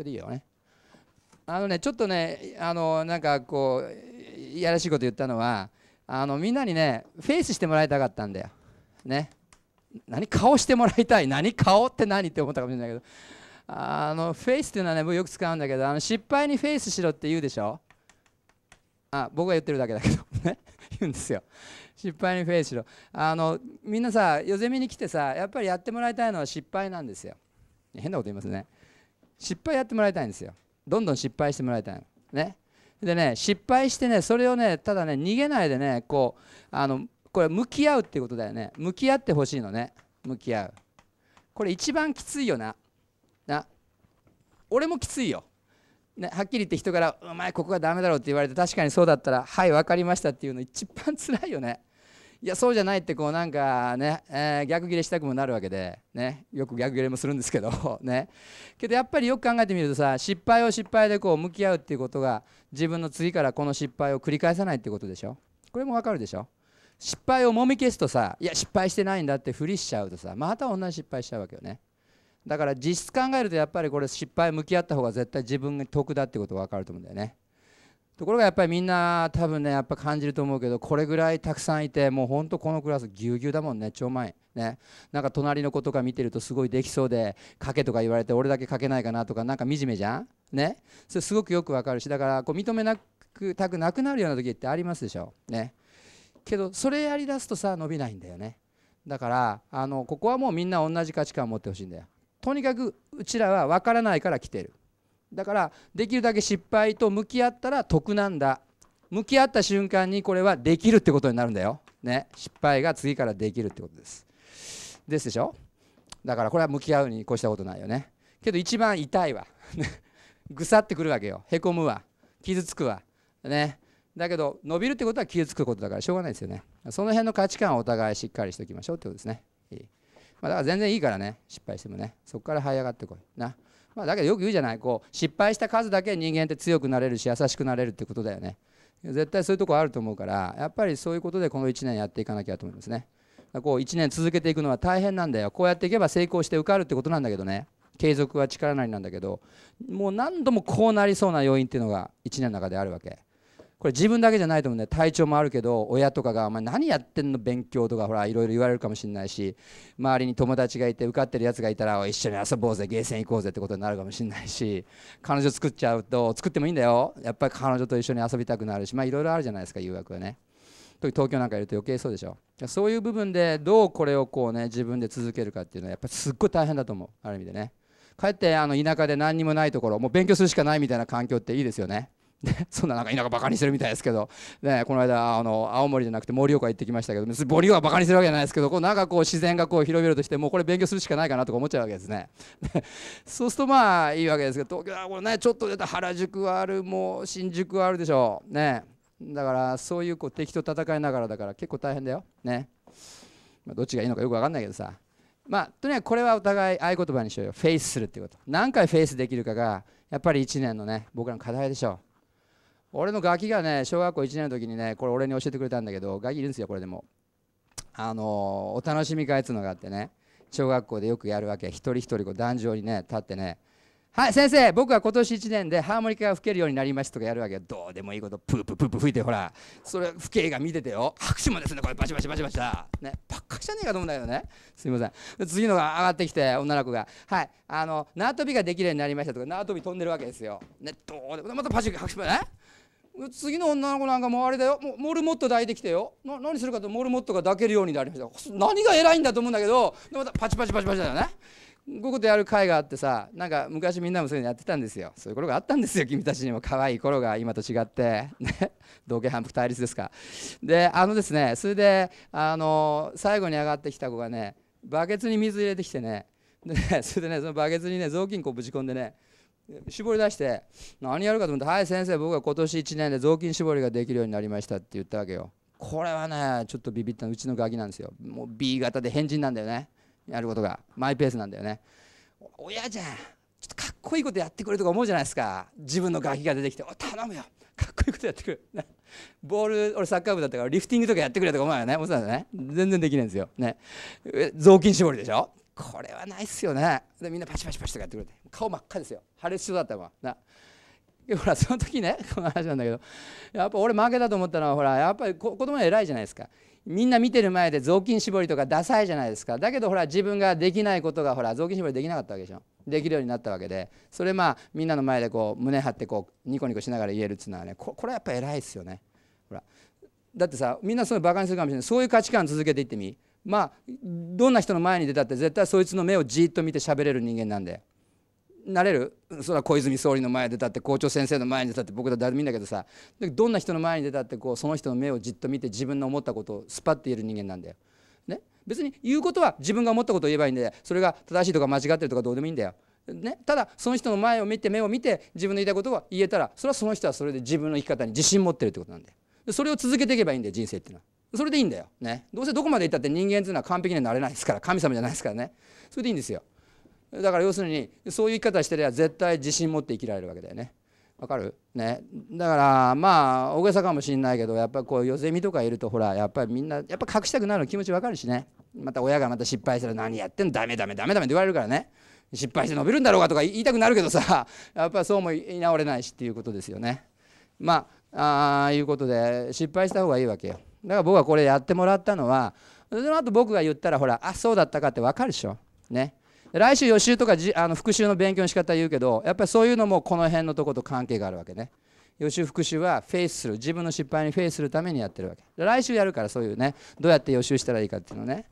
これでいいよね。あのねちょっとねあのなんかこういやらしいこと言ったのはあのみんなにねフェイスしてもらいたかったんだよ。ね。何顔してもらいたい何顔って何って思ったかもしれないけどあのフェイスっていうのはね僕よく使うんだけどあの失敗にフェイスしろって言うでしょあ僕が言ってるだけだけどね言うんですよ失敗にフェイスしろあのみんなさよゼミに来てさやっぱりやってもらいたいのは失敗なんですよ変なこと言いますね失敗やってもらいたいんですよどんどん失敗してもらいたいのねでね失敗してねそれをねただね逃げないでねこうあのこれ向き合うってことだよね向き合ってほしいのね向き合うこれ一番きついよなな俺もきついよ、ね、はっきり言って人から「お前ここがダメだろ」って言われて確かにそうだったら「はい分かりました」っていうの一番つらいよねいやそうじゃないってこうなんかね、えー、逆ギレしたくもなるわけで、ね、よく逆ギレもするんですけど ねけどやっぱりよく考えてみるとさ失敗を失敗でこう向き合うっていうことが自分の次からこの失敗を繰り返さないってことでしょこれもわかるでしょ失敗をもみ消すとさいや失敗してないんだってふりしちゃうとさまた同じ失敗しちゃうわけよねだから実質考えるとやっぱりこれ失敗向き合った方が絶対自分が得だってことが分かると思うんだよねところがやっぱりみんな多分ねやっぱ感じると思うけどこれぐらいたくさんいてもうほんとこのクラスぎゅうぎゅうだもんね超前ねなんか隣の子とか見てるとすごいできそうで書けとか言われて俺だけ書けないかなとかなんか惨めじゃんねそれすごくよくわかるしだからこう認めなくたくなくなるような時ってありますでしょねけどそれやりだすとさ伸びないんだよねだからあのここはもうみんな同じ価値観を持ってほしいんだよとにかくうちらは分からないから来てるだからできるだけ失敗と向き合ったら得なんだ向き合った瞬間にこれはできるってことになるんだよ、ね、失敗が次からできるってことですですでしょだからこれは向き合うに越したことないよねけど一番痛いわ ぐさってくるわけよへこむわ傷つくわねだけど伸びるってことは傷つくことだからしょうがないですよねその辺の価値観をお互いしっかりしておきましょうってことですねまあ、だから全然いいからね失敗してもねそこから這い上がってこいなまあ、だけどよく言うじゃないこう失敗した数だけ人間って強くなれるし優しくなれるってことだよね絶対そういうとこあると思うからやっぱりそういうことでこの1年やっていかなきゃと思いますねこう1年続けていくのは大変なんだよこうやっていけば成功して受かるってことなんだけどね継続は力なりなんだけどもう何度もこうなりそうな要因っていうのが1年の中であるわけこれ自分だけじゃないと思うね体調もあるけど親とかが「お前何やってんの勉強」とかほらいろいろ言われるかもしれないし周りに友達がいて受かってるやつがいたら「一緒に遊ぼうぜゲーセン行こうぜ」ってことになるかもしれないし彼女作っちゃうと作ってもいいんだよやっぱり彼女と一緒に遊びたくなるしまあいろいろあるじゃないですか誘惑はね。東京なんかいると余計そうでしょそういう部分でどうこれをこうね自分で続けるかっていうのはやっぱりすっごい大変だと思うある意味でねかえってあの田舎で何にもないところもう勉強するしかないみたいな環境っていいですよねね、そんななんか田舎バカにしてるみたいですけど、ね、この間あの青森じゃなくて盛岡行ってきましたけど別に盛岡バカにしてるわけじゃないですけどこうなんかこう自然がこう広々としてもうこれ勉強するしかないかなとか思っちゃうわけですね そうするとまあいいわけですけど東京はこれねちょっと出た原宿はあるもう新宿はあるでしょうねだからそういうこう敵と戦いながらだから結構大変だよね、まあ、どっちがいいのかよく分かんないけどさまあとにかくこれはお互い合言葉にしようよフェイスするっていうこと何回フェイスできるかがやっぱり1年のね僕らの課題でしょう俺のガキがね小学校1年の時にねこれ俺に教えてくれたんだけどガキいるんですよこれでもあのお楽しみ会っつうのがあってね小学校でよくやるわけ一人一人こう壇上にね立ってねはい先生僕は今年1年でハーモニカが吹けるようになりましたとかやるわけどうでもいいことプープープープー吹いてほらそれ父兄が見ててよ拍手もですねこれバシバシバシバシだねばっかじゃねえかと思うんだけどねすいません次のが上がってきて女の子がはいあの縄跳びができるようになりましたとか縄跳び飛んでるわけですよねどうでもまたパシ拍手もね次の女の子なんかもうあれだよもうモルモット抱いてきてよ何するかとモルモットが抱けるようになりました何が偉いんだと思うんだけどまたパチパチパチパチだよねこういうことやる会があってさなんか昔みんなもそういうのやってたんですよそういう頃があったんですよ君たちにも可愛い頃が今と違ってね同型 反復対立ですかであのですねそれであの最後に上がってきた子がねバケツに水入れてきてねでねそれでねそのバケツにね雑巾こうぶち込んでね絞り出して何やるかと思って「はい先生僕は今年1年で雑巾絞りができるようになりました」って言ったわけよこれはねちょっとビビったうちのガキなんですよもう B 型で変人なんだよねやることがマイペースなんだよね親じゃんちょっとかっこいいことやってくれとか思うじゃないですか自分のガキが出てきて「お頼むよかっこいいことやってくれ」ボール俺サッカー部だったからリフティングとかやってくれとか思うよね思っね全然できないんですよね雑巾絞りでしょこれはないっすよねでみんなパチパチパチとかやってくれて顔真っ赤ですよ破裂しそうだったわなほらその時ね この話なんだけどやっぱ俺負けたと思ったのはほらやっぱり子供は偉いじゃないですかみんな見てる前で雑巾絞りとかダサいじゃないですかだけどほら自分ができないことがほら雑巾絞りできなかったわけでしょできるようになったわけでそれまあみんなの前でこう胸張ってこうニコニコしながら言えるっていうのはねこれはやっぱ偉いですよねほらだってさみんなそのいうバカにするかもしれないそういう価値観続けていってみまあどんな人の前に出たって絶対そいつの目をじっと見て喋れる人間なんでなれるそれは小泉総理の前に出たって校長先生の前に出たって僕ら誰もいいんだけどさどんな人の前に出たってこうその人の目をじっと見て自分の思ったことをスパッて言える人間なんだよ。ね、別に言うことは自分が思ったことを言えばいいんでそれが正しいとか間違ってるとかどうでもいいんだよ。ね、ただその人の前を見て目を見て自分の言いたいことを言えたらそれはその人はそれで自分の生き方に自信持ってるってことなんだよ。それを続けていけばいいんだよ人生っていうのは。それでいいんだよ、ね、どうせどこまでいったって人間っていうのは完璧にはなれないですから神様じゃないですからねそれでいいんですよだから要するにそういう生き方してりゃ絶対自信持って生きられるわけだよねわかるねだからまあ大げさかもしんないけどやっぱこうよゼミとかいるとほらやっぱりみんなやっぱ隠したくなるの気持ちわかるしねまた親がまた失敗したら何やってんのダメダメダメダメって言われるからね失敗して伸びるんだろうかとか言いたくなるけどさやっぱそうもいなおれないしっていうことですよねまああいうことで失敗した方がいいわけよだから僕はこれやってもらったのはその後僕が言ったらほらあそうだったかって分かるでしょね来週予習とかじあの復習の勉強の仕方言うけどやっぱりそういうのもこの辺のとこと関係があるわけね予習復習はフェイスする自分の失敗にフェイスするためにやってるわけ来週やるからそういうねどうやって予習したらいいかっていうのね